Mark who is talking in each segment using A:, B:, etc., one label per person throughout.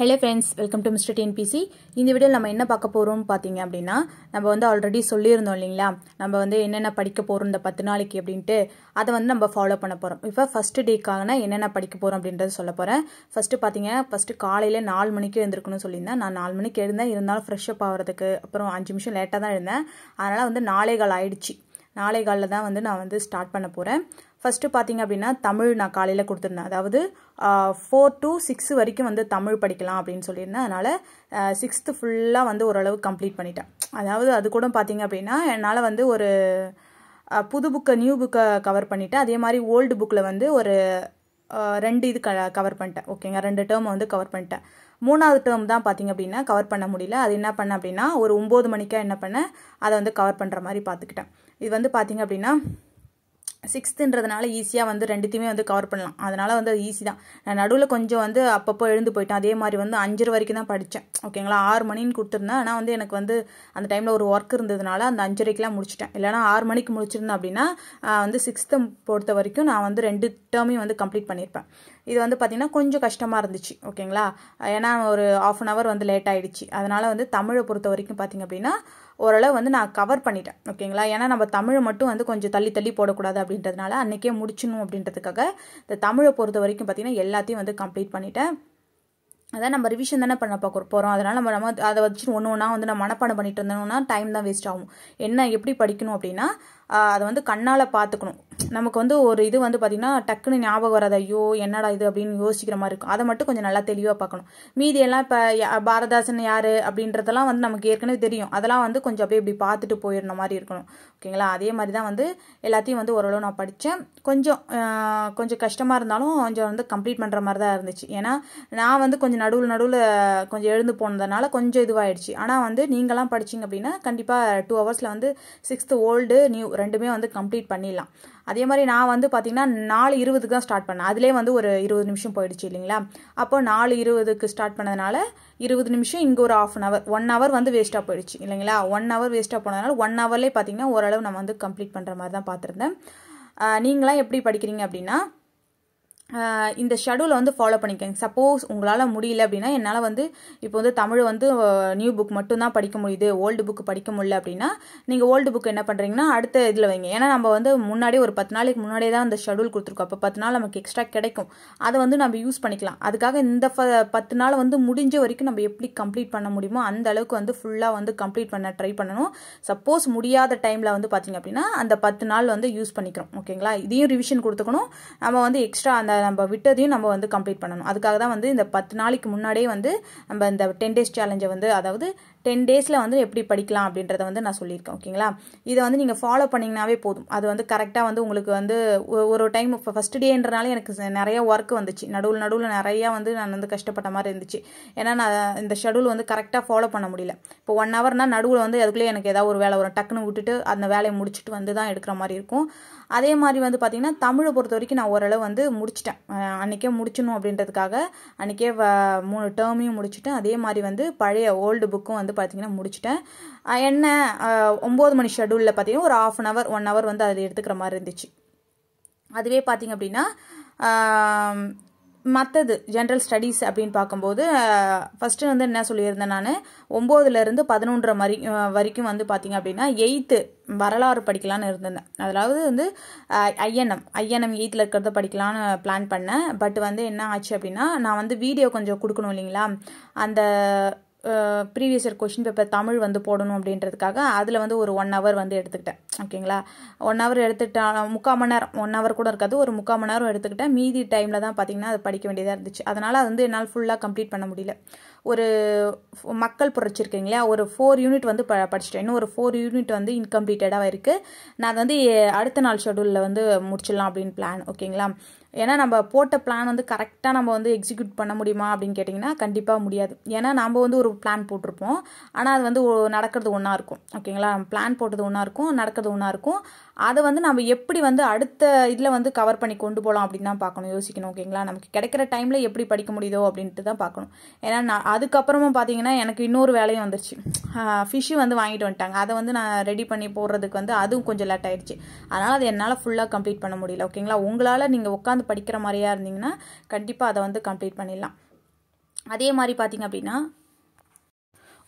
A: hello friends welcome to mister TNPSC இந்த video நம்ம என்ன பார்க்க போகிறோம் பார்த்தீங்க அப்படின்னா நம்ம வந்து ஆல்ரெடி சொல்லியிருந்தோம் இல்லைங்களா நம்ம வந்து என்னென்ன படிக்க போகிறோம் இந்த பத்து நாளைக்கு அப்படின்ட்டு அதை வந்து நம்ம ஃபாலோ பண்ண போகிறோம் இப்போ ஃபஸ்ட்டு டேக்காகனா என்னென்ன படிக்க போகிறோம் அப்படின்றத சொல்ல போகிறேன் ஃபஸ்ட்டு பார்த்தீங்க ஃபஸ்ட்டு காலையில் நாலு மணிக்கு எழுந்திருக்கணும்னு சொல்லியிருந்தேன் நான் நாலு மணிக்கு எழுந்தேன் இருந்தாலும் ஃப்ரெஷ்ஷப் ஆகிறதுக்கு அப்புறம் அஞ்சு நிமிஷம் லேட்டாக தான் இருந்தேன் அதனால் வந்து நாளே கால் ஆயிடுச்சு நாளை காலில் தான் வந்து நான் வந்து ஸ்டார்ட் பண்ண போகிறேன் ஃபஸ்ட்டு பார்த்தீங்க அப்படின்னா தமிழ் நான் காலையில் கொடுத்துருந்தேன் அதாவது ஃபோர் டு சிக்ஸ் வரைக்கும் வந்து தமிழ் படிக்கலாம் அப்படின்னு சொல்லியிருந்தேன் அதனால் சிக்ஸ்த்து ஃபுல்லாக வந்து ஓரளவு கம்ப்ளீட் பண்ணிட்டேன் அதாவது அது கூட பார்த்தீங்க அப்படின்னா என்னால் வந்து ஒரு புது புக்கை நியூ புக்கை கவர் பண்ணிவிட்டேன் அதே மாதிரி ஓல்டு புக்கில் வந்து ஒரு ரெண்டு இது க கவர் பண்ணிட்டேன் ஓகேங்க ரெண்டு டேர்மை வந்து கவர் பண்ணிட்டேன் மூணாவது டேர்ம் தான் பார்த்திங்க அப்படின்னா கவர் பண்ண முடியல அது என்ன பண்ண அப்படின்னா ஒரு ஒம்பது மணிக்காக என்ன பண்ணேன் அதை வந்து கவர் பண்ணுற மாதிரி பார்த்துக்கிட்டேன் இது வந்து பார்த்திங்க அப்படின்னா சிக்ஸ்த்துன்றதுனால ஈஸியாக வந்து ரெண்டுத்தையுமே வந்து கவர் பண்ணலாம் அதனால் வந்து அது ஈஸி தான் நான் நடுவில் கொஞ்சம் வந்து அப்பப்போ எழுந்து போயிட்டேன் அதே மாதிரி வந்து அஞ்சரை வரைக்கும் தான் படித்தேன் ஓகேங்களா ஆறு மணின்னு கொடுத்துருந்தேன் ஆனால் வந்து எனக்கு வந்து அந்த டைமில் ஒரு ஒர்க் இருந்ததுனால அந்த அஞ்சரைக்கெலாம் முடிச்சிட்டேன் இல்லைனா ஆறு மணிக்கு முடிச்சிருந்தேன் அப்படின்னா வந்து சிக்ஸ்த்து பொறுத்த வரைக்கும் நான் வந்து ரெண்டு டேர்மையும் வந்து கம்ப்ளீட் பண்ணியிருப்பேன் இது வந்து பார்த்திங்கன்னா கொஞ்சம் கஷ்டமாக இருந்துச்சு ஓகேங்களா ஏன்னா ஒரு ஆஃப் அன் ஹவர் வந்து லேட் ஆகிடுச்சு அதனால் வந்து தமிழை பொறுத்த வரைக்கும் பார்த்திங்க அப்படின்னா ஓரளவு வந்து நான் கவர் பண்ணிட்டேன் ஓகேங்களா ஏன்னா நம்ம தமிழை மட்டும் வந்து கொஞ்சம் தள்ளி தள்ளி போடக்கூடாது அப்படின்றதுனால அன்றைக்கே முடிச்சிடணும் அப்படின்றதுக்காக இந்த தமிழை பொறுத்த வரைக்கும் பார்த்திங்கன்னா எல்லாத்தையும் வந்து கம்ப்ளீட் பண்ணிட்டேன் அதான் நம்ம ரிவிஷன் தானே பண்ண பார்க்க போகிறோம் அதனால் நம்ம நம்ம அதை வச்சு ஒன்று ஒன்றா வந்து நம்ம மனப்பாடம் பண்ணிட்டு இருந்தோம்னா டைம் தான் வேஸ்ட் ஆகும் என்ன எப்படி படிக்கணும் அப்படின்னா அதை வந்து கண்ணால் பார்த்துக்கணும் நமக்கு வந்து ஒரு இது வந்து பார்த்திங்கன்னா டக்குன்னு ஞாபகம் வராது ஐயோ என்னடா இது அப்படின்னு யோசிக்கிற மாதிரி இருக்கும் அதை மட்டும் கொஞ்சம் நல்லா தெளிவாக பார்க்கணும் மீதி எல்லாம் இப்போ பாரதாசன் யார் அப்படின்றதெல்லாம் வந்து நமக்கு ஏற்கனவே தெரியும் அதெல்லாம் வந்து கொஞ்சம் அப்படியே இப்படி பார்த்துட்டு போயிடுற மாதிரி இருக்கணும் ஓகேங்களா அதே மாதிரி தான் வந்து எல்லாத்தையும் வந்து ஓரளவு நான் படித்தேன் கொஞ்சம் கொஞ்சம் கஷ்டமாக இருந்தாலும் கொஞ்சம் வந்து கம்ப்ளீட் பண்ணுற மாதிரி தான் இருந்துச்சு ஏன்னா நான் வந்து கொஞ்சம் நடுவில் நடுவில் கொஞ்சம் எழுந்து போனதுனால கொஞ்சம் இதுவாகிடுச்சு ஆனால் வந்து நீங்களாம் படிச்சிங்க அப்படின்னா கண்டிப்பாக டூ ஹவர்ஸில் வந்து சிக்ஸ்த்து ஓல்டு நியூ ரெண்டுமே வந்து கம்ப்ளீட் பண்ணிடலாம் அதே மாதிரி நான் வந்து பார்த்திங்கன்னா நாலு இருபதுக்கு தான் ஸ்டார்ட் பண்ணேன் அதிலே வந்து ஒரு இருபது நிமிஷம் போயிடுச்சு இல்லைங்களா அப்போ நாலு இருபதுக்கு ஸ்டார்ட் பண்ணதுனால இருபது நிமிஷம் இங்கே ஒரு half an hour one hour வந்து வேஸ்ட்டாக போயிடுச்சு இல்லைங்களா ஒன் ஹவர் வேஸ்ட்டாக போனதுனால ஒன் ஹவர்லேயே பார்த்தீங்கன்னா ஓரளவு நம்ம வந்து கம்ப்ளீட் பண்ணுற மாதிரி தான் பார்த்துருந்தேன் நீங்களாம் எப்படி படிக்கிறீங்க அப்படின்னா இந்த ஷெடியூலை வந்து ஃபாலோ பண்ணிக்கோங்க சப்போஸ் உங்களால் முடியல அப்படின்னா என்னால் வந்து இப்போ வந்து தமிழ் வந்து நியூ புக் மட்டும்தான் படிக்க முடியுது ஓல்டு புக் படிக்க முடியல அப்படின்னா நீங்கள் ஓல்டு புக் என்ன பண்ணுறீங்கன்னா அடுத்த இதில் வைங்க ஏன்னா நம்ம வந்து முன்னாடியே ஒரு பத்து நாளைக்கு முன்னாடியே தான் அந்த ஷெடியூல் கொடுத்துருக்கோம் அப்போ பத்து நாள் நமக்கு எக்ஸ்ட்ரா கிடைக்கும் அதை வந்து நம்ம யூஸ் பண்ணிக்கலாம் அதுக்காக இந்த பத்து நாள் வந்து முடிஞ்ச வரைக்கும் நம்ம எப்படி கம்ப்ளீட் பண்ண முடியுமோ அந்த அளவுக்கு வந்து ஃபுல்லாக வந்து கம்ப்ளீட் பண்ண ட்ரை பண்ணணும் சப்போஸ் முடியாத டைமில் வந்து பார்த்தீங்க அப்படின்னா அந்த பத்து நாள் வந்து யூஸ் பண்ணிக்கிறோம் ஓகேங்களா இதையும் ரிவிஷன் கொடுத்துக்கணும் நம்ம வந்து எக்ஸ்ட்ரா அந்த நம்ம விட்டதையும் நம்ம வந்து கம்ப்ளீட் பண்ணணும் அதுக்காக தான் வந்து இந்த பத்து நாளைக்கு முன்னாடியே வந்து நம்ம இந்த டென் டேஸ் சேலஞ்சை வந்து அதாவது டென் டேஸில் வந்து எப்படி படிக்கலாம் அப்படின்றத வந்து நான் சொல்லியிருக்கேன் ஓகேங்களா இதை வந்து நீங்கள் ஃபாலோ பண்ணிங்கனாவே போதும் அது வந்து கரெக்டாக வந்து உங்களுக்கு வந்து ஒரு டைம் இப்போ ஃபஸ்ட் டேன்றனால எனக்கு நிறைய ஒர்க் வந்துச்சு நடுவில் நடுவில் நிறையா வந்து நான் வந்து கஷ்டப்பட்ட மாதிரி இருந்துச்சு ஏன்னா நான் இந்த ஷெடியூல் வந்து கரெக்டாக ஃபாலோ பண்ண முடியல இப்போ ஒன் ஹவர்னால் நடுவில் வந்து அதுக்குள்ளே எனக்கு ஏதாவது ஒரு வேலை வரும் டக்குன்னு விட்டுட்டு அந்த வேலையை முடிச்சுட்டு வந்து தான் எடுக்கிற மாதிரி இருக்கும் அதே மாதிரி வந்து பார்த்திங்கன்னா தமிழை பொறுத்த வரைக்கும் நான் ஓரளவு வந்து முடிச்சிட்டேன் அன்றைக்கே முடிச்சணும் அப்படின்றதுக்காக அன்றைக்கே மூணு டேர்மையும் முடிச்சுட்டேன் அதே மாதிரி வந்து பழைய ஓல்டு புக்கும் வந்து பார்த்திங்கன்னா முடிச்சிட்டேன் என்ன ஒம்பது மணி ஷெடியூலில் பார்த்திங்கன்னா ஒரு half an hour one hour வந்து அதில் எடுத்துக்கிற மாதிரி இருந்துச்சு அதுவே பார்த்திங்க அப்படின்னா மற்றது ஜென்ரல் ஸ்டடீஸ் அப்படின்னு பார்க்கும்போது ஃபஸ்ட்டு வந்து என்ன சொல்லியிருந்தேன் நான் ஒம்போதுலேருந்து பதினொன்றரை மறி வரைக்கும் வந்து பார்த்திங்க அப்படின்னா எயித்து வரலாறு படிக்கலான்னு இருந்திருந்தேன் அதாவது வந்து ஐஎன்எம் ஐஎன்எம் எயித்தில் இருக்கிறத படிக்கலான்னு பிளான் பண்ணேன் பட் வந்து என்ன ஆச்சு அப்படின்னா நான் வந்து வீடியோ கொஞ்சம் கொடுக்கணும் இல்லைங்களா அந்த previous year question paper Tamil வந்து போடணும் அப்படின்றதுக்காக அதில் வந்து ஒரு ஒன் ஹவர் வந்து எடுத்துக்கிட்டேன் ஓகேங்களா ஒன் ஹவர் எடுத்துக்கிட்டேன் முக்கால் மணி நேரம் ஒன் ஹவர் கூட இருக்காது ஒரு முக்கால் மணி நேரம் எடுத்துக்கிட்டேன் மீதி டைமில் தான் பார்த்திங்கன்னா அது படிக்க வேண்டியதாக இருந்துச்சு அதனால் அது வந்து என்னால் ஃபுல்லாக கம்ப்ளீட் பண்ண முடியல ஒரு மக்கள் புரட்சிருக்கீங்களா ஒரு ஃபோர் யூனிட் வந்து ப படிச்சிட்டேன் இன்னும் ஒரு ஃபோர் யூனிட் வந்து இன்கம்ப்ளீட்டடாக இருக்குது நான் வந்து அடுத்த நாள் ஷெடியூலில் வந்து முடிச்சிடலாம் அப்படின்னு பிளான் ஓகேங்களா ஏன்னா நம்ம போட்ட பிளான் வந்து கரெக்டாக நம்ம வந்து எக்ஸிக்யூட் பண்ண முடியுமா அப்படின்னு கேட்டிங்கன்னா கண்டிப்பாக முடியாது ஏன்னா நம்ம வந்து ஒரு பிளான் போட்டிருப்போம் ஆனால் அது வந்து நடக்கிறது ஒன்றா இருக்கும் ஓகேங்களா பிளான் போட்டது ஒன்றா இருக்கும் நடக்கிறது ஒன்றா இருக்கும் அதை வந்து நம்ம எப்படி வந்து அடுத்த இதில் வந்து கவர் பண்ணி கொண்டு போகலாம் அப்படின்னு தான் பார்க்கணும் யோசிக்கணும் ஓகேங்களா நமக்கு கிடைக்கிற டைமில் எப்படி படிக்க முடியுதோ அப்படின்ட்டு தான் பார்க்கணும் ஏன்னா நான் அதுக்கப்புறமும் பார்த்தீங்கன்னா எனக்கு இன்னொரு வேலையும் வந்துருச்சு ஃபிஷ்ஷு வந்து வாங்கிட்டு வந்துட்டாங்க அதை வந்து நான் ரெடி பண்ணி போடுறதுக்கு வந்து அதுவும் கொஞ்சம் லேட் ஆயிடுச்சு அதனால் அது என்னால் ஃபுல்லாக கம்ப்ளீட் பண்ண முடியல ஓகேங்களா உங்களால் நீங்கள் உட்காந்து உட்காந்து படிக்கிற மாதிரியா இருந்தீங்கன்னா கண்டிப்பாக அதை வந்து கம்ப்ளீட் பண்ணிடலாம் அதே மாதிரி பார்த்திங்க அப்படின்னா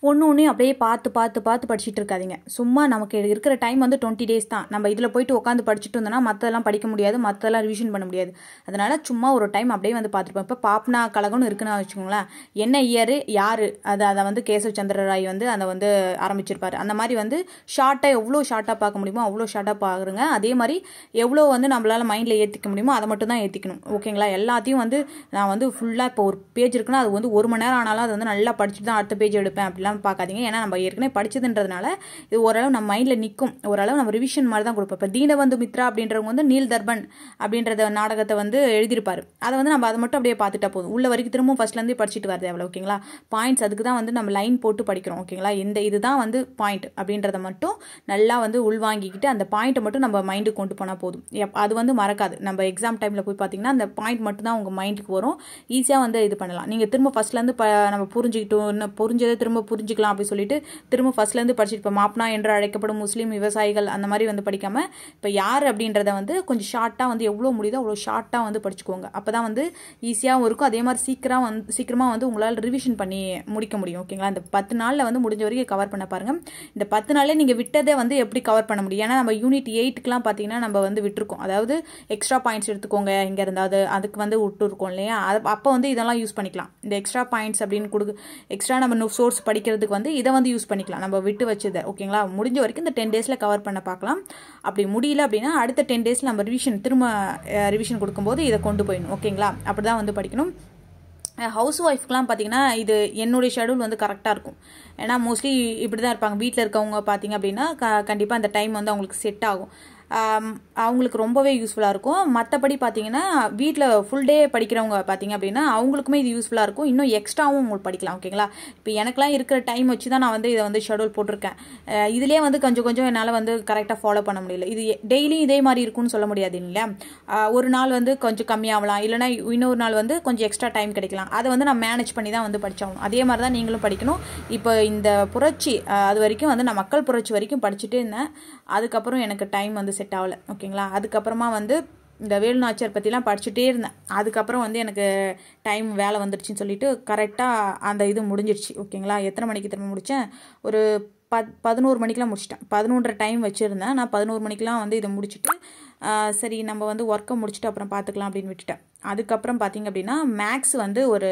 A: ஒன்று ஒன்று அப்படியே பார்த்து பார்த்து பார்த்து படிச்சுட்டு இருக்காதிங்க சும்மா நமக்கு இருக்கிற டைம் வந்து டுவெண்ட்டி டேஸ் தான் நம்ம இதில் போயிட்டு உட்காந்து படிச்சுட்டு இருந்தோம்னா மற்றதெல்லாம் படிக்க முடியாது மற்றதெல்லாம் ரிவிஷன் பண்ண முடியாது அதனால் சும்மா ஒரு டைம் அப்படியே வந்து பார்த்துருப்போம் இப்போ பாப்னா கழகம்னு இருக்குன்னு வச்சுக்கோங்களேன் என்ன இயர் யார் அது அதை வந்து கேசவ் சந்திரராய் ராய் வந்து அதை வந்து ஆரம்பிச்சிருப்பார் அந்த மாதிரி வந்து ஷார்ட்டாக எவ்வளோ ஷார்ட்டாக பார்க்க முடியுமோ அவ்வளோ ஷார்ட்டாக பார்க்குறங்க அதே மாதிரி எவ்வளோ வந்து நம்மளால் மைண்டில் ஏற்றிக்க முடியுமோ அதை மட்டும் தான் ஏற்றிக்கணும் ஓகேங்களா எல்லாத்தையும் வந்து நான் வந்து ஃபுல்லாக இப்போ ஒரு பேஜ் இருக்குன்னா அது வந்து ஒரு மணி நேரம் ஆனாலும் அது வந்து நல்லா படிச்சுட்டு தான் அடுத்த பேஜ் எடுப்பேன் அப்படிலாம் அதெல்லாம் பார்க்காதீங்க ஏன்னா நம்ம ஏற்கனவே படிச்சதுன்றதுனால இது ஓரளவு நம்ம மைண்டில் நிற்கும் ஓரளவு நம்ம ரிவிஷன் மாதிரி தான் கொடுப்போம் இப்போ தீனவந்து மித்ரா அப்படின்றவங்க வந்து நீல் தர்பன் அப்படின்றத நாடகத்தை வந்து எழுதியிருப்பார் அதை வந்து நம்ம அதை மட்டும் அப்படியே பார்த்துட்டா போதும் உள்ள வரைக்கும் திரும்பவும் ஃபர்ஸ்ட்லேருந்து படிச்சுட்டு வருது அவ்வளோ ஓகேங்களா பாயிண்ட்ஸ் அதுக்கு தான் வந்து நம்ம லைன் போட்டு படிக்கிறோம் ஓகேங்களா இந்த இதுதான் வந்து பாயிண்ட் அப்படின்றத மட்டும் நல்லா வந்து உள்வாங்கிக்கிட்டு அந்த பாயிண்ட்டை மட்டும் நம்ம மைண்டுக்கு கொண்டு போனால் போதும் அது வந்து மறக்காது நம்ம எக்ஸாம் டைமில் போய் பார்த்தீங்கன்னா அந்த பாயிண்ட் மட்டும் தான் உங்கள் மைண்டுக்கு வரும் ஈஸியாக வந்து இது பண்ணலாம் நீங்கள் திரும்ப ஃபஸ்ட்லேருந்து ப நம்ம புரிஞ்சுக்கிட்டோம் புரிஞ்சதை திரும்ப புரிஞ்சு புரிஞ்சுக்கலாம் அப்படி சொல்லிட்டு திரும்ப ஃபஸ்ட்லேருந்து படிச்சுட்டு இப்போ மாப்னா என்று அழைக்கப்படும் முஸ்லீம் விவசாயிகள் அந்த மாதிரி வந்து படிக்காமல் இப்போ யார் அப்படின்றத வந்து கொஞ்சம் ஷார்ட்டாக வந்து எவ்வளோ முடியுதோ அவ்வளோ ஷார்ட்டாக வந்து படிச்சுக்கோங்க அப்போ தான் வந்து ஈஸியாகவும் இருக்கும் அதே மாதிரி சீக்கிரம் வந்து சீக்கிரமாக வந்து உங்களால் ரிவிஷன் பண்ணி முடிக்க முடியும் ஓகேங்களா இந்த பத்து நாளில் வந்து முடிஞ்ச வரைக்கும் கவர் பண்ண பாருங்கள் இந்த பத்து நாளே நீங்கள் விட்டதே வந்து எப்படி கவர் பண்ண முடியும் ஏன்னா நம்ம யூனிட் எயிட்டுக்கெலாம் பார்த்தீங்கன்னா நம்ம வந்து விட்டுருக்கோம் அதாவது எக்ஸ்ட்ரா பாயிண்ட்ஸ் எடுத்துக்கோங்க இங்கே இருந்தாவது அதுக்கு வந்து விட்டு இருக்கோம் இல்லையா அப்போ வந்து இதெல்லாம் யூஸ் பண்ணிக்கலாம் இந்த எக்ஸ்ட்ரா பாயிண்ட்ஸ் அப்படின்னு கொடுக்கு எக்ஸ்ட்ரா நம்ம சோர்ஸ் படிக்க வைக்கிறதுக்கு வந்து இதை வந்து யூஸ் பண்ணிக்கலாம் நம்ம விட்டு வச்சதை ஓகேங்களா முடிஞ்ச வரைக்கும் இந்த டென் டேஸில் கவர் பண்ண பார்க்கலாம் அப்படி முடியல அப்படின்னா அடுத்த டென் டேஸில் நம்ம ரிவிஷன் திரும்ப ரிவிஷன் கொடுக்கும்போது இதை கொண்டு போயிடணும் ஓகேங்களா அப்படி தான் வந்து படிக்கணும் ஹவுஸ் ஒய்ஃப்க்கெலாம் பார்த்தீங்கன்னா இது என்னுடைய ஷெடியூல் வந்து கரெக்டாக இருக்கும் ஏன்னா மோஸ்ட்லி இப்படி தான் இருப்பாங்க வீட்டில் இருக்கவங்க பார்த்தீங்க அப்படின்னா க கண்டிப்பாக அந்த டைம் வந்து அவங்களுக்கு செட் ஆகும் அவங்களுக்கு ரொம்பவே யூஸ்ஃபுல்லாக இருக்கும் மற்றபடி பார்த்தீங்கன்னா வீட்டில் ஃபுல் டே படிக்கிறவங்க பார்த்தீங்க அப்படின்னா அவங்களுக்குமே இது யூஸ்ஃபுல்லாக இருக்கும் இன்னும் எக்ஸ்ட்ராவும் உங்களுக்கு படிக்கலாம் ஓகேங்களா இப்போ எனக்குலாம் இருக்கிற டைம் வச்சு தான் நான் வந்து இதை வந்து ஷெடியூல் போட்டிருக்கேன் இதிலே வந்து கொஞ்சம் கொஞ்சம் என்னால் வந்து கரெக்டாக ஃபாலோ பண்ண முடியல இது டெய்லியும் இதே மாதிரி இருக்கும்னு சொல்ல முடியாது இல்லையா ஒரு நாள் வந்து கொஞ்சம் கம்மியாகலாம் இல்லைனா இன்னொரு நாள் வந்து கொஞ்சம் எக்ஸ்ட்ரா டைம் கிடைக்கலாம் அதை வந்து நான் மேனேஜ் பண்ணி தான் வந்து படித்தாகணும் அதே மாதிரி தான் நீங்களும் படிக்கணும் இப்போ இந்த புரட்சி அது வரைக்கும் வந்து நான் மக்கள் புரட்சி வரைக்கும் படிச்சுட்டு இருந்தேன் அதுக்கப்புறம் எனக்கு டைம் வந்து செட் ஆகலை ஓகேங்களா அதுக்கப்புறமா வந்து இந்த வேலுநாச்சியார் பற்றிலாம் படிச்சுட்டே இருந்தேன் அதுக்கப்புறம் வந்து எனக்கு டைம் வேலை வந்துடுச்சுன்னு சொல்லிட்டு கரெக்டாக அந்த இது முடிஞ்சிடுச்சு ஓகேங்களா எத்தனை மணிக்கு திரும்ப முடித்தேன் ஒரு பத் பதினோரு மணிக்கெலாம் முடிச்சிட்டேன் பதினொன்றரை டைம் வச்சுருந்தேன் நான் பதினோரு மணிக்கெலாம் வந்து இதை முடிச்சுட்டு சரி நம்ம வந்து ஒர்க்கை முடிச்சுட்டு அப்புறம் பார்த்துக்கலாம் அப்படின்னு விட்டுட்டேன் அதுக்கப்புறம் பார்த்திங்க அப்படின்னா மேக்ஸ் வந்து ஒரு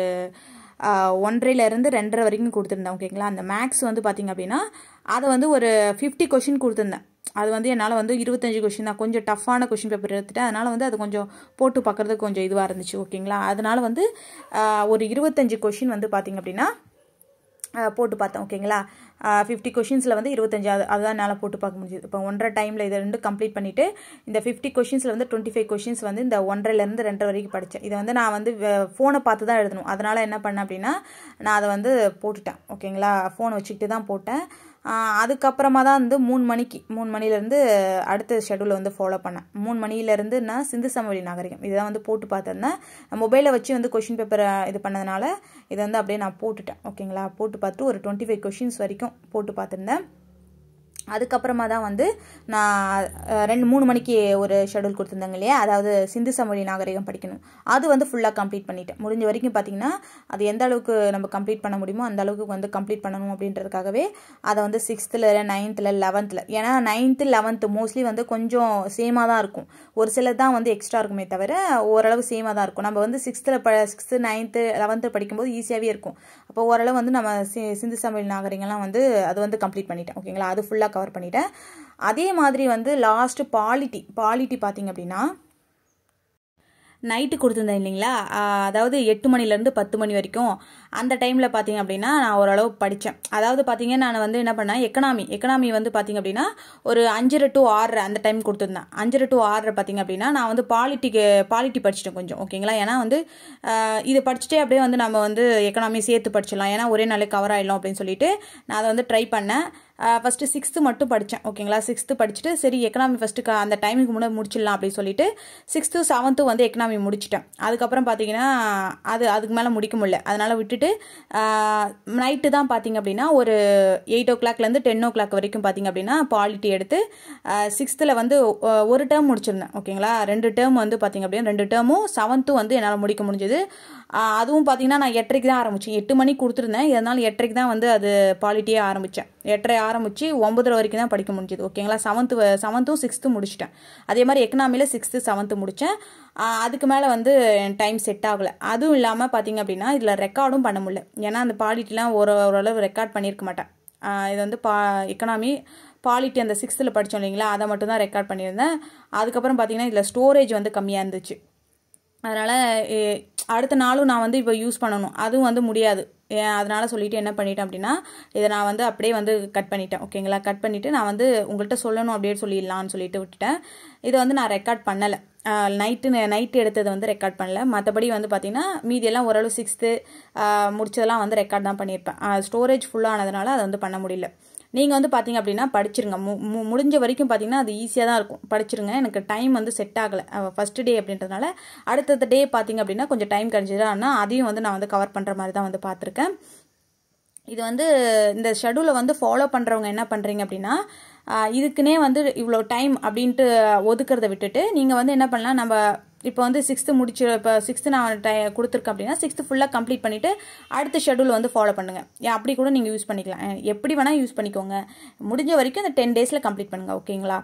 A: ஒன்றையிலேருந்து ரெண்டரை வரைக்கும் கொடுத்துருந்தேன் ஓகேங்களா அந்த மேக்ஸ் வந்து பார்த்திங்க அப்படின்னா அதை வந்து ஒரு ஃபிஃப்டி கொஷின் கொடுத்துருந்தேன் அது வந்து என்னால் வந்து இருபத்தஞ்சி கொஷின் தான் கொஞ்சம் டஃப்பான கொஷின் பேப்பர் எடுத்துகிட்டு அதனால் வந்து அது கொஞ்சம் போட்டு பார்க்குறதுக்கு கொஞ்சம் இதுவாக இருந்துச்சு ஓகேங்களா அதனால் வந்து ஒரு இருபத்தஞ்சி கொஷின் வந்து பார்த்திங்க அப்படின்னா போட்டு பார்த்தேன் ஓகேங்களா ஃபிஃப்டி கொஷின்ஸில் வந்து இருபத்தஞ்சு அது அதுதான் என்னால் போட்டு பார்க்க முடிஞ்சது இப்போ ஒன்றரை டைமில் இதை ரெண்டு கம்ப்ளீட் பண்ணிவிட்டு இந்த ஃபிஃப்டி கொஷின்ஸில் வந்து டுவெண்ட்டி ஃபைவ் கொஷின்ஸ் வந்து இந்த ஒன்றரைலேருந்து ரெண்டரை வரைக்கும் படித்தேன் இதை வந்து நான் வந்து ஃபோனை பார்த்து தான் எழுதணும் அதனால் என்ன பண்ணேன் அப்படின்னா நான் அதை வந்து போட்டுட்டேன் ஓகேங்களா ஃபோனை வச்சுக்கிட்டு தான் போட்டேன் அதுக்கப்புறமா தான் வந்து மூணு மணிக்கு மூணு மணிலேருந்து அடுத்த ஷெடியூலை வந்து ஃபாலோ பண்ணேன் மூணு மணிலேருந்து நான் சிந்து சமவெளி நாகரிகம் இதை வந்து போட்டு பார்த்துருந்தேன் மொபைலை வச்சு வந்து கொஷின் பேப்பரை இது பண்ணதுனால இதை வந்து அப்படியே நான் போட்டுட்டேன் ஓகேங்களா போட்டு பார்த்துட்டு ஒரு டுவெண்ட்டி ஃபைவ் கொஷின்ஸ் வரைக்கும் போட்டு பார்த்துருந்தேன் அதுக்கப்புறமா தான் வந்து நான் ரெண்டு மூணு மணிக்கு ஒரு ஷெடியூல் கொடுத்துருந்தாங்க இல்லையா அதாவது சிந்து சமொழி நாகரிகம் படிக்கணும் அது வந்து ஃபுல்லாக கம்ப்ளீட் பண்ணிட்டேன் முடிஞ்ச வரைக்கும் பார்த்திங்கன்னா அது எந்த அளவுக்கு நம்ம கம்ப்ளீட் பண்ண முடியுமோ அந்த அளவுக்கு வந்து கம்ப்ளீட் பண்ணணும் அப்படின்றதுக்காகவே அதை வந்து சிக்ஸ்த்தில் நைன்த்தில் லெவன்த்தில் ஏன்னா நைன்த்து லெவன்த்து மோஸ்ட்லி வந்து கொஞ்சம் சேமாக தான் இருக்கும் ஒரு சிலர் தான் வந்து எக்ஸ்ட்ரா இருக்குமே தவிர ஓரளவு சேமாக தான் இருக்கும் நம்ம வந்து சிக்ஸ்த்தில் ப சிக்ஸ்த்து நைன்த்து லெவன்த்து படிக்கும்போது ஈஸியாகவே இருக்கும் அப்போ ஓரளவு வந்து நம்ம சிந்து சமொழி நாகரிகம்லாம் வந்து அது வந்து கம்ப்ளீட் பண்ணிட்டேன் ஓகேங்களா அது ஃபுல்லாக கவர் பண்ணிட்டேன் அதே மாதிரி வந்து லாஸ்ட்டு பாலிட்டி பாலிட்டி பார்த்திங்க அப்படின்னா நைட்டு கொடுத்துருந்தேன் இல்லைங்களா அதாவது எட்டு மணிலேருந்து பத்து மணி வரைக்கும் அந்த டைமில் பார்த்தீங்க அப்படின்னா நான் ஓரளவு படித்தேன் அதாவது பார்த்தீங்க நான் வந்து என்ன பண்ணேன் எக்கனாமி எக்கனாமி வந்து பார்த்தீங்க அப்படின்னா ஒரு அஞ்சரை டு ஆறரை அந்த டைம் கொடுத்துருந்தேன் அஞ்சரை டு ஆறரை பார்த்தீங்க அப்படின்னா நான் வந்து பாலிட்டிக்கு பாலிட்டி படிச்சிட்டேன் கொஞ்சம் ஓகேங்களா ஏன்னா வந்து இதை படிச்சுட்டே அப்படியே வந்து நம்ம வந்து எக்கனாமி சேர்த்து படிச்சிடலாம் ஏன்னா ஒரே நாளே கவர் ஆகிடலாம் அப்படின்னு சொல்லிட்டு நான் அதை வந்து ட்ரை பண்ணேன் ஃபஸ்ட்டு சிக்ஸ்த்து மட்டும் படித்தேன் ஓகேங்களா சிக்ஸ்த்து படிச்சுட்டு சரி எக்கனாமி ஃபஸ்ட்டு அந்த டைமுக்கு முன்னே முடிச்சிடலாம் அப்படின்னு சொல்லிட்டு சிக்ஸ்த்து செவன்த்து வந்து எக்கனாமி முடிச்சிட்டேன் அதுக்கப்புறம் பார்த்தீங்கன்னா அது அதுக்கு மேலே முடிக்க முடியல அதனால் விட்டுட்டு நைட்டு தான் பார்த்தீங்க அப்படின்னா ஒரு எயிட் ஓ கிளாக்லேருந்து டென் ஓ கிளாக் வரைக்கும் பார்த்தீங்க அப்படின்னா பாலிட்டி எடுத்து சிக்ஸ்த்தில் வந்து ஒரு டேர்ம் முடிச்சிருந்தேன் ஓகேங்களா ரெண்டு டேர்ம் வந்து பார்த்திங்க அப்படின்னா ரெண்டு டேர்மும் செவன்த்தும் வந்து என்னால் முடிக்க முடிஞ்சது அதுவும் பார்த்தீங்கன்னா நான் எட்டரைக்கு தான் ஆரம்பித்தேன் எட்டு மணிக்கு கொடுத்துருந்தேன் இதனால் எட்டரைக்கு தான் வந்து அது பாலிட்டியே ஆரம்பித்தேன் எட்டரை ஆரம்பித்து ஒம்பதரை வரைக்கும் தான் படிக்க முடிஞ்சது ஓகேங்களா செவன்த்து செவன்த்தும் சிக்ஸ்த்து முடிச்சிட்டேன் அதே மாதிரி எக்கனாமியில் சிக்ஸ்த்து செவன்த்து முடித்தேன் அதுக்கு மேலே வந்து டைம் செட் ஆகலை அதுவும் இல்லாமல் பார்த்திங்க அப்படின்னா இதில் ரெக்கார்டும் பண்ண முடியல ஏன்னா அந்த பாலிட்டிலாம் ஒரு ஓரளவு ரெக்கார்ட் பண்ணியிருக்க மாட்டேன் இது வந்து பா எக்கனாமி பாலிட்டி அந்த சிக்ஸ்த்தில் படித்தோம் இல்லைங்களா அதை மட்டும்தான் ரெக்கார்ட் பண்ணியிருந்தேன் அதுக்கப்புறம் பார்த்திங்கன்னா இதில் ஸ்டோரேஜ் வந்து கம்மியாக இருந்துச்சு அதனால் அடுத்த நாளும் நான் வந்து இப்போ யூஸ் பண்ணணும் அதுவும் வந்து முடியாது அதனால் சொல்லிவிட்டு என்ன பண்ணிட்டேன் அப்படின்னா இதை நான் வந்து அப்படியே வந்து கட் பண்ணிட்டேன் ஓகேங்களா கட் பண்ணிவிட்டு நான் வந்து உங்கள்கிட்ட சொல்லணும் அப்படியே சொல்லிடலான்னு சொல்லிட்டு விட்டுட்டேன் இதை வந்து நான் ரெக்கார்ட் பண்ணலை நைட்டு நைட்டு எடுத்தது வந்து ரெக்கார்ட் பண்ணல மற்றபடி வந்து பார்த்திங்கன்னா மீதியெல்லாம் ஓரளவு சிக்ஸ்த்து முடிச்சதெல்லாம் வந்து ரெக்கார்ட் தான் பண்ணியிருப்பேன் ஸ்டோரேஜ் ஃபுல்லானதுனால அதை வந்து பண்ண முடியல நீங்கள் வந்து பார்த்தீங்க அப்படின்னா படிச்சிருங்க மு முடிஞ்ச வரைக்கும் பார்த்தீங்கன்னா அது ஈஸியாக தான் இருக்கும் படிச்சிருங்க எனக்கு டைம் வந்து செட் ஆகலை ஃபஸ்ட்டு டே அப்படின்றதுனால அடுத்தடுத்த டே பார்த்தீங்க அப்படின்னா கொஞ்சம் டைம் ஆனால் அதையும் வந்து நான் வந்து கவர் பண்ணுற மாதிரி தான் வந்து பார்த்துருக்கேன் இது வந்து இந்த ஷெடியூலை வந்து ஃபாலோ பண்ணுறவங்க என்ன பண்ணுறீங்க அப்படின்னா இதுக்குன்னே வந்து இவ்வளோ டைம் அப்படின்ட்டு ஒதுக்கிறத விட்டுட்டு நீங்கள் வந்து என்ன பண்ணலாம் நம்ம இப்போ வந்து சிக்ஸ்த்து முடிச்சு இப்போ சிக்ஸ்த்து நான் டை கொடுத்துருக்கேன் அப்படின்னா சிக்ஸ்த்து ஃபுல்லாக கம்ப்ளீட் பண்ணிவிட்டு அடுத்த ஷெடியூல் வந்து ஃபாலோ பண்ணுங்கள் அப்படி கூட நீங்கள் யூஸ் பண்ணிக்கலாம் எப்படி வேணால் யூஸ் பண்ணிக்கோங்க முடிஞ்ச வரைக்கும் அந்த டென் டேஸில் கம்ப்ளீட் பண்ணுங்கள் ஓகேங்களா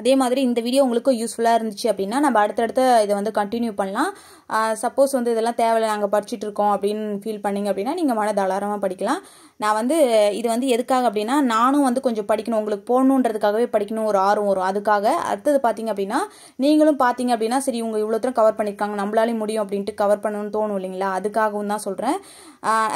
A: அதே மாதிரி இந்த வீடியோ உங்களுக்கும் யூஸ்ஃபுல்லாக இருந்துச்சு அப்படின்னா நம்ம அடுத்தடுத்த இதை வந்து கண்டினியூ பண்ணலாம் சப்போஸ் வந்து இதெல்லாம் தேவையில்லை நாங்கள் படிச்சுட்டு இருக்கோம் அப்படின்னு ஃபீல் பண்ணிங்க அப்படின்னா நீங்கள் மன தாராளமாக படிக்கலாம் நான் வந்து இது வந்து எதுக்காக அப்படின்னா நானும் வந்து கொஞ்சம் படிக்கணும் உங்களுக்கு போகணுன்றதுக்காகவே படிக்கணும் ஒரு ஆர்வம் வரும் அதுக்காக அடுத்தது பார்த்தீங்க அப்படின்னா நீங்களும் பார்த்தீங்க அப்படின்னா சரி உங்கள் இவ்வளோ தூரம் கவர் பண்ணியிருக்காங்க நம்மளாலே முடியும் அப்படின்ட்டு கவர் பண்ணணும்னு தோணும் இல்லைங்களா அதுக்காகவும் தான் சொல்கிறேன்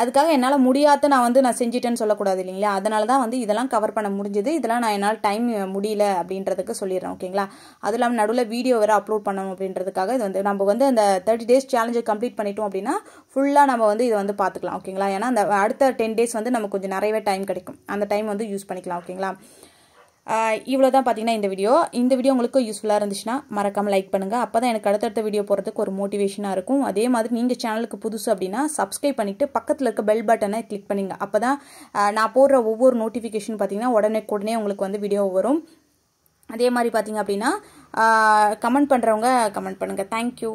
A: அதுக்காக என்னால் முடியாத நான் வந்து நான் செஞ்சிட்டேன்னு சொல்லக்கூடாது இல்லைங்களா அதனால தான் வந்து இதெல்லாம் கவர் பண்ண முடிஞ்சது இதெல்லாம் நான் என்னால் டைம் முடியல அப்படின்றதுக்கு சொல்லிடுறேன் ஓகேங்களா அதுவும் இல்லாமல் நடுவில் வீடியோ வேறு அப்லோட் பண்ணணும் அப்படின்றதுக்காக இது வந்து நம்ம வந்து அந்த தேர்ட்டி தேர்ட்டி டேஸ் சேலஞ்சை கம்ப்ளீட் பண்ணிட்டோம் அப்படின்னா ஃபுல்லாக நம்ம வந்து இதை வந்து பார்த்துக்கலாம் ஓகேங்களா ஏன்னா அந்த அடுத்த டென் டேஸ் வந்து நமக்கு கொஞ்சம் நிறையவே டைம் கிடைக்கும் அந்த டைம் வந்து யூஸ் பண்ணிக்கலாம் ஓகேங்களா இவ்வளோ தான் பார்த்தீங்கன்னா இந்த வீடியோ இந்த வீடியோ உங்களுக்கு யூஸ்ஃபுல்லாக இருந்துச்சுன்னா மறக்காமல் லைக் பண்ணுங்கள் அப்போ தான் எனக்கு அடுத்தடுத்த வீடியோ போகிறதுக்கு ஒரு மோட்டிவேஷனாக இருக்கும் அதே மாதிரி நீங்கள் சேனலுக்கு புதுசு அப்படின்னா சப்ஸ்கிரைப் பண்ணிவிட்டு பக்கத்தில் இருக்க பெல் பட்டனை கிளிக் பண்ணுங்க அப்போ தான் நான் போடுற ஒவ்வொரு நோட்டிஃபிகேஷன் பார்த்தீங்கன்னா உடனே உடனே உங்களுக்கு வந்து வீடியோ வரும் அதே மாதிரி பார்த்தீங்க அப்படின்னா கமெண்ட் பண்ணுறவங்க கமெண்ட் பண்ணுங்கள் தேங்க்யூ